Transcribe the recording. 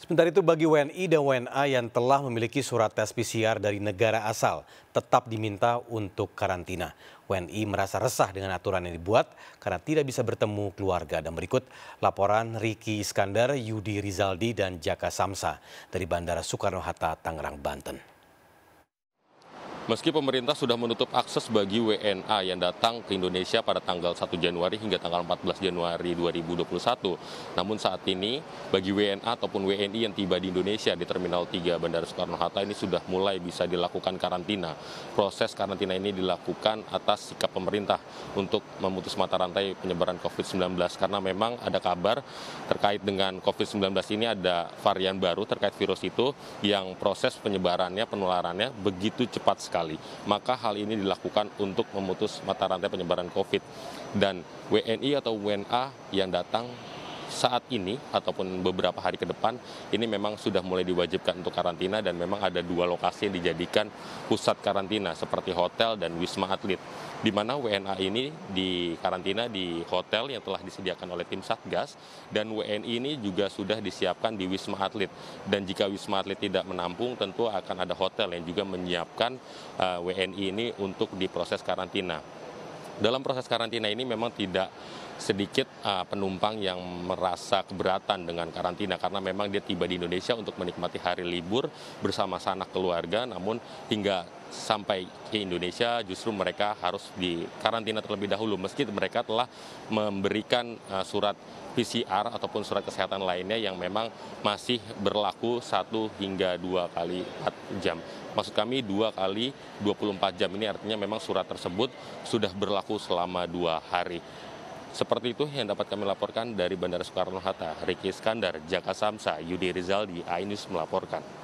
Sementara itu bagi WNI dan WNA yang telah memiliki surat tes PCR dari negara asal tetap diminta untuk karantina. WNI merasa resah dengan aturan yang dibuat karena tidak bisa bertemu keluarga. Dan berikut laporan Riki Iskandar, Yudi Rizaldi, dan Jaka Samsa dari Bandara Soekarno-Hatta, Tangerang, Banten. Meski pemerintah sudah menutup akses bagi WNA yang datang ke Indonesia pada tanggal 1 Januari hingga tanggal 14 Januari 2021, namun saat ini bagi WNA ataupun WNI yang tiba di Indonesia di Terminal 3 Bandara Soekarno-Hatta ini sudah mulai bisa dilakukan karantina. Proses karantina ini dilakukan atas sikap pemerintah untuk memutus mata rantai penyebaran COVID-19 karena memang ada kabar terkait dengan COVID-19 ini ada varian baru terkait virus itu yang proses penyebarannya, penularannya begitu cepat sekali sekali. Maka hal ini dilakukan untuk memutus mata rantai penyebaran COVID. Dan WNI atau WNA yang datang saat ini ataupun beberapa hari ke depan ini memang sudah mulai diwajibkan untuk karantina dan memang ada dua lokasi yang dijadikan pusat karantina seperti hotel dan wisma atlet di mana WNA ini di karantina di hotel yang telah disediakan oleh tim Satgas dan WNI ini juga sudah disiapkan di wisma atlet dan jika wisma atlet tidak menampung tentu akan ada hotel yang juga menyiapkan eh, WNI ini untuk diproses karantina dalam proses karantina ini memang tidak sedikit uh, penumpang yang merasa keberatan dengan karantina karena memang dia tiba di Indonesia untuk menikmati hari libur bersama sanak keluarga namun hingga sampai ke Indonesia justru mereka harus dikarantina terlebih dahulu meski mereka telah memberikan uh, surat PCR ataupun surat kesehatan lainnya yang memang masih berlaku satu hingga dua kali 4 jam. Maksud kami dua kali 24 jam ini artinya memang surat tersebut sudah berlaku selama dua hari. Seperti itu yang dapat kami laporkan dari Bandara Soekarno-Hatta. Riki Iskandar, Jaka Samsa, Yudi Rizaldi, Ainus melaporkan.